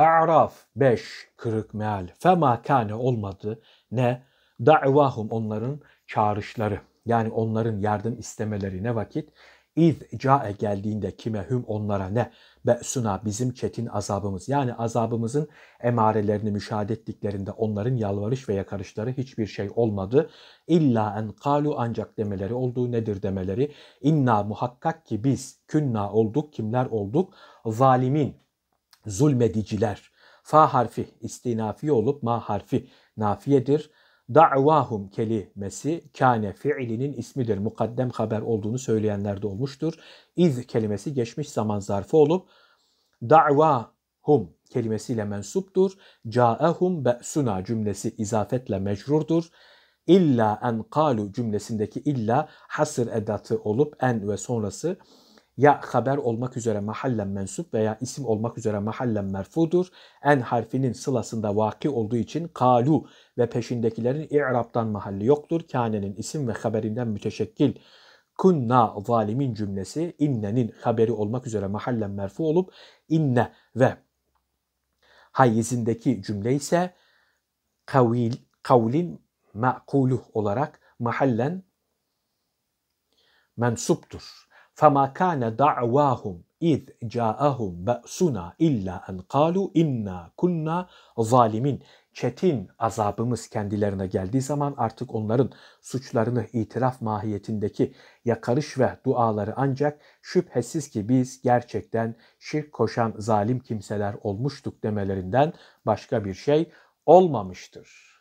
A'raf 5 kırık meal. Fema kane olmadı ne? Da'vahum onların çağrışları. Yani onların yardım istemeleri ne vakit? İz ca'e geldiğinde kime hüm onlara ne? Be'suna bizim çetin azabımız. Yani azabımızın emarelerini müşahede ettiklerinde onların yalvarış ve yakarışları hiçbir şey olmadı. İlla en kalu ancak demeleri olduğu nedir demeleri. İnna muhakkak ki biz künna olduk kimler olduk? Zalimin zulmediciler. Fa harfi istinafi olup ma harfi nafiyedir. Da'vahum kelimesi kâne fiilinin ismidir. Mukaddem haber olduğunu söyleyenler de olmuştur. İz kelimesi geçmiş zaman zarfı olup da'vahum kelimesiyle mensuptur. Ca'ehum be'suna cümlesi izafetle mecrurdur. İlla en kalu cümlesindeki illa hasır edatı olup en ve sonrası ya haber olmak üzere mahallen mensup veya isim olmak üzere mahallen merfudur. En harfinin sılasında vaki olduğu için kalu ve peşindekilerin i'rabdan mahalli yoktur. Kâne'nin isim ve haberinden müteşekkil kunna zalimin cümlesi innenin haberi olmak üzere mahallen merfu olup inne ve hayizindeki cümle ise kavil, kavlin ma'kuluh olarak mahallen mensuptur. فَمَا كَانَ دَعْوَاهُمْ اِذْ جَاءَهُمْ بَأْسُنَا اِلَّا اَنْ قَالُوا اِنَّا كُنَّا zalimin. Çetin azabımız kendilerine geldiği zaman artık onların suçlarını itiraf mahiyetindeki yakarış ve duaları ancak şüphesiz ki biz gerçekten şirk koşan zalim kimseler olmuştuk demelerinden başka bir şey olmamıştır.